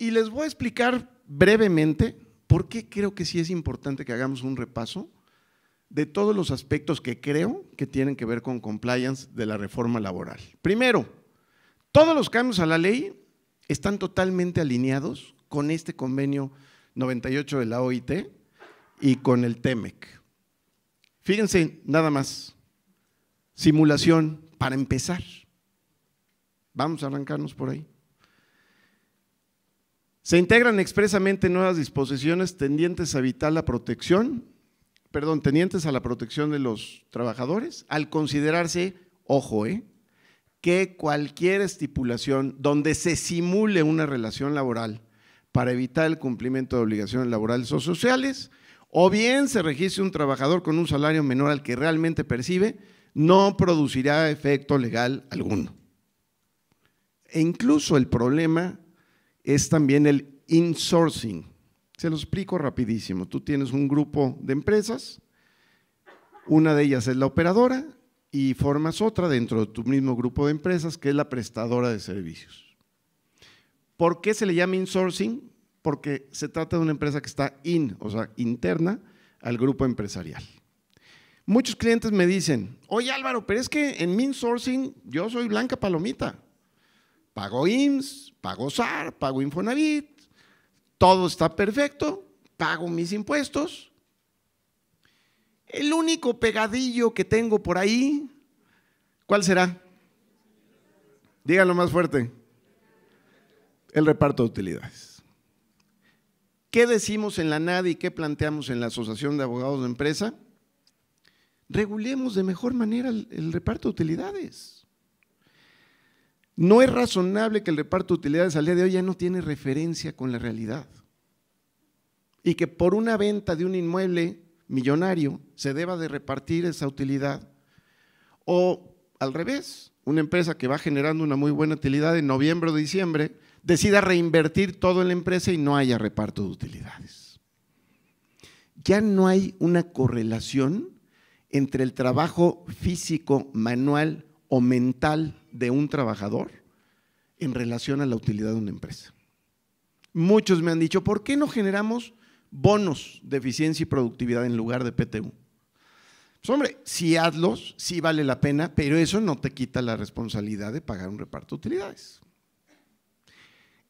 Y les voy a explicar brevemente por qué creo que sí es importante que hagamos un repaso de todos los aspectos que creo que tienen que ver con compliance de la reforma laboral. Primero, todos los cambios a la ley están totalmente alineados con este convenio 98 de la OIT y con el TEMEC. Fíjense, nada más, simulación para empezar. Vamos a arrancarnos por ahí. Se integran expresamente nuevas disposiciones tendientes a evitar la protección, perdón, tendientes a la protección de los trabajadores, al considerarse, ojo, eh, que cualquier estipulación donde se simule una relación laboral para evitar el cumplimiento de obligaciones laborales o sociales, o bien se registre un trabajador con un salario menor al que realmente percibe, no producirá efecto legal alguno. E incluso el problema es también el insourcing. Se lo explico rapidísimo. Tú tienes un grupo de empresas, una de ellas es la operadora y formas otra dentro de tu mismo grupo de empresas que es la prestadora de servicios. ¿Por qué se le llama insourcing? Porque se trata de una empresa que está in, o sea, interna al grupo empresarial. Muchos clientes me dicen, oye Álvaro, pero es que en mi insourcing yo soy blanca palomita. Pago IMSS, pago SAR, pago Infonavit, todo está perfecto, pago mis impuestos. El único pegadillo que tengo por ahí, ¿cuál será? Díganlo más fuerte. El reparto de utilidades. ¿Qué decimos en la NADI y qué planteamos en la Asociación de Abogados de Empresa? Regulemos de mejor manera el reparto de utilidades. No es razonable que el reparto de utilidades al día de hoy ya no tiene referencia con la realidad. Y que por una venta de un inmueble millonario se deba de repartir esa utilidad. O al revés, una empresa que va generando una muy buena utilidad en noviembre o diciembre decida reinvertir todo en la empresa y no haya reparto de utilidades. Ya no hay una correlación entre el trabajo físico, manual, o mental de un trabajador en relación a la utilidad de una empresa. Muchos me han dicho, ¿por qué no generamos bonos de eficiencia y productividad en lugar de PTU? Pues hombre, si hazlos, sí vale la pena, pero eso no te quita la responsabilidad de pagar un reparto de utilidades.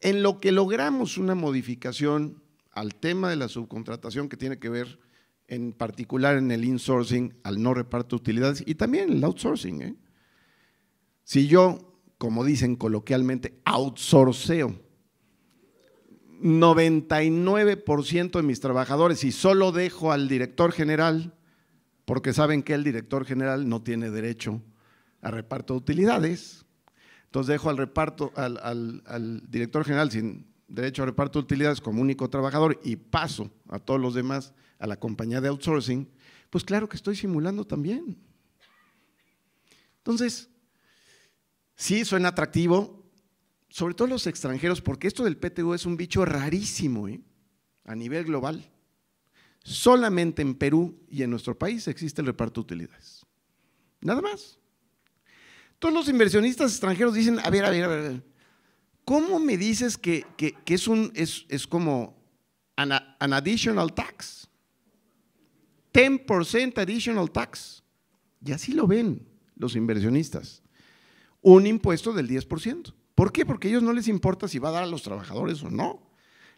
En lo que logramos una modificación al tema de la subcontratación que tiene que ver en particular en el insourcing, al no reparto de utilidades y también el outsourcing, ¿eh? Si yo, como dicen coloquialmente, outsourceo 99% de mis trabajadores y solo dejo al director general, porque saben que el director general no tiene derecho a reparto de utilidades, entonces dejo al reparto, al, director general sin derecho a reparto de utilidades como único trabajador y paso a todos los demás a la compañía de outsourcing, pues claro que estoy simulando también. Entonces, Sí, suena atractivo, sobre todo los extranjeros, porque esto del PTU es un bicho rarísimo ¿eh? a nivel global. Solamente en Perú y en nuestro país existe el reparto de utilidades. Nada más. Todos los inversionistas extranjeros dicen, a ver, a ver, a ver, ¿cómo me dices que, es, un, es, como an, an additional tax? 10% additional tax. Y así lo ven los inversionistas un impuesto del 10%. ¿Por qué? Porque a ellos no les importa si va a dar a los trabajadores o no.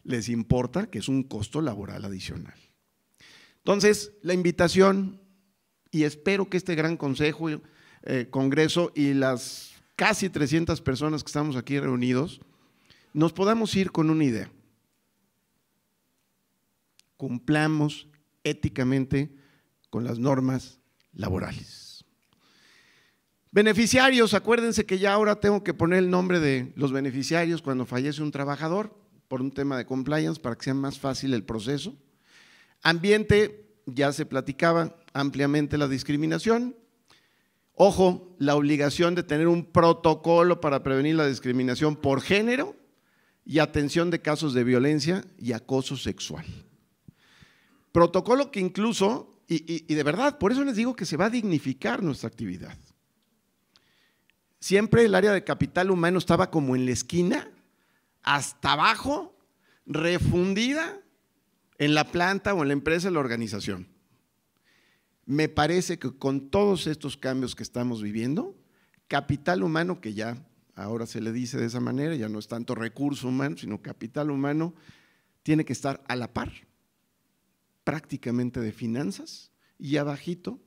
Les importa que es un costo laboral adicional. Entonces, la invitación, y espero que este gran consejo, eh, congreso y las casi 300 personas que estamos aquí reunidos, nos podamos ir con una idea. Cumplamos éticamente con las normas laborales. Beneficiarios, acuérdense que ya ahora tengo que poner el nombre de los beneficiarios cuando fallece un trabajador por un tema de compliance para que sea más fácil el proceso. Ambiente, ya se platicaba ampliamente la discriminación. Ojo, la obligación de tener un protocolo para prevenir la discriminación por género y atención de casos de violencia y acoso sexual. Protocolo que incluso, y, de verdad, por eso les digo que se va a dignificar nuestra actividad siempre el área de capital humano estaba como en la esquina, hasta abajo, refundida en la planta o en la empresa, en la organización. Me parece que con todos estos cambios que estamos viviendo, capital humano, que ya ahora se le dice de esa manera, ya no es tanto recurso humano, sino capital humano, tiene que estar a la par prácticamente de finanzas y abajito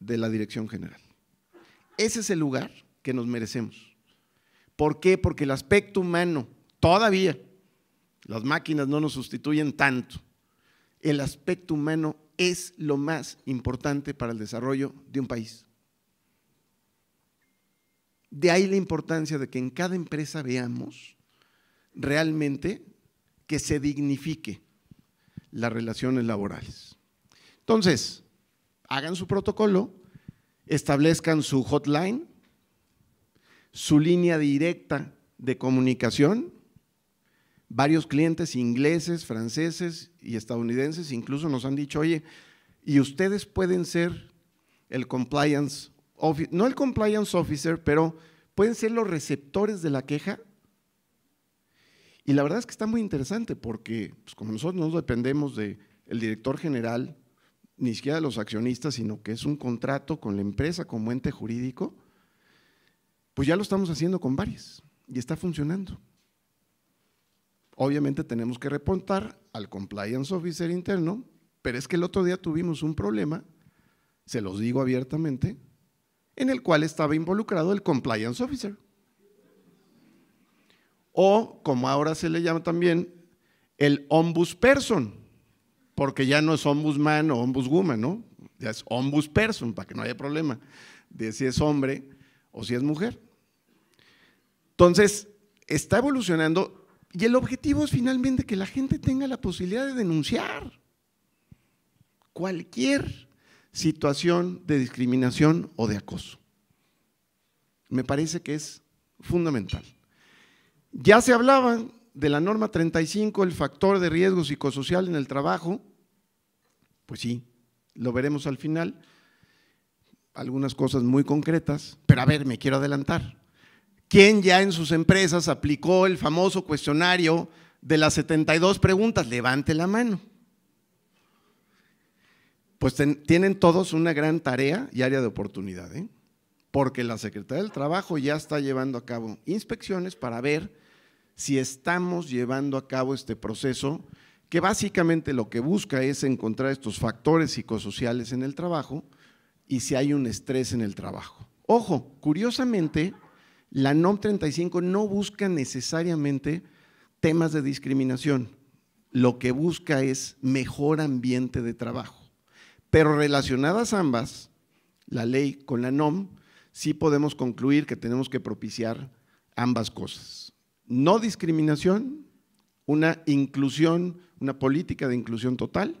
de la dirección general. Ese es el lugar que nos merecemos. ¿Por qué? Porque el aspecto humano, todavía, las máquinas no nos sustituyen tanto. El aspecto humano es lo más importante para el desarrollo de un país. De ahí la importancia de que en cada empresa veamos realmente que se dignifique las relaciones laborales. Entonces, hagan su protocolo, establezcan su hotline, su línea directa de comunicación. Varios clientes ingleses, franceses y estadounidenses incluso nos han dicho, oye, y ustedes pueden ser el compliance officer, no el compliance officer, pero pueden ser los receptores de la queja. Y la verdad es que está muy interesante porque, pues, como nosotros no dependemos del el director general ni siquiera de los accionistas, sino que es un contrato con la empresa como ente jurídico, pues ya lo estamos haciendo con varias y está funcionando. Obviamente tenemos que repontar al compliance officer interno, pero es que el otro día tuvimos un problema, se los digo abiertamente, en el cual estaba involucrado el compliance officer. O, como ahora se le llama también, el person, porque ya no es ombudsman o ombudswoman, ¿no? Ya es person, para que no haya problema de si es hombre o si es mujer. Entonces, está evolucionando y el objetivo es finalmente que la gente tenga la posibilidad de denunciar cualquier situación de discriminación o de acoso. Me parece que es fundamental. Ya se hablaba de la norma 35, el factor de riesgo psicosocial en el trabajo, pues sí, lo veremos al final, algunas cosas muy concretas, pero a ver, me quiero adelantar. ¿Quién ya en sus empresas aplicó el famoso cuestionario de las 72 preguntas? Levante la mano. Pues tienen todos una gran tarea y área de oportunidad, ¿eh? porque la Secretaría del Trabajo ya está llevando a cabo inspecciones para ver si estamos llevando a cabo este proceso que básicamente lo que busca es encontrar estos factores psicosociales en el trabajo y si hay un estrés en el trabajo. Ojo, curiosamente, la NOM 35 no busca necesariamente temas de discriminación, lo que busca es mejor ambiente de trabajo. Pero relacionadas ambas, la ley con la NOM, sí podemos concluir que tenemos que propiciar ambas cosas no discriminación, una inclusión, una política de inclusión total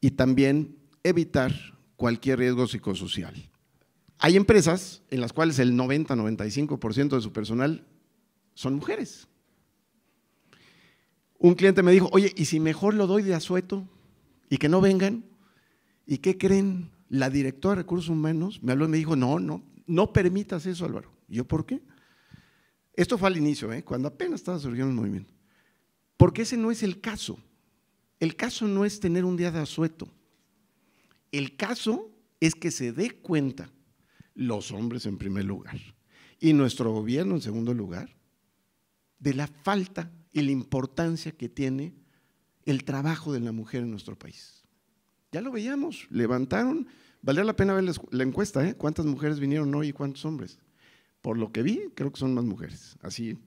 y también evitar cualquier riesgo psicosocial. Hay empresas en las cuales el 90-95% de su personal son mujeres. Un cliente me dijo, oye, ¿y si mejor lo doy de asueto y que no vengan? ¿Y qué creen? La directora de recursos humanos me habló y me dijo, no, no, no permitas eso, Álvaro. ¿Yo por qué? Esto fue al inicio, ¿eh? cuando apenas estaba surgiendo el movimiento. Porque ese no es el caso. El caso no es tener un día de asueto. El caso es que se dé cuenta los hombres en primer lugar y nuestro gobierno en segundo lugar de la falta y la importancia que tiene el trabajo de la mujer en nuestro país. Ya lo veíamos, levantaron, valía la pena ver la encuesta, ¿eh? cuántas mujeres vinieron hoy y cuántos hombres por lo que vi, creo que son más mujeres, así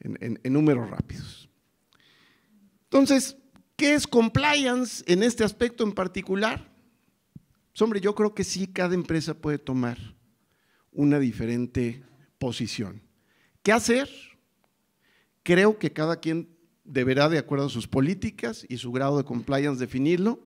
en, números rápidos. Entonces, ¿qué es compliance en este aspecto en particular? Pues, hombre, yo creo que sí, cada empresa puede tomar una diferente posición. ¿Qué hacer? Creo que cada quien deberá, de acuerdo a sus políticas y su grado de compliance, definirlo.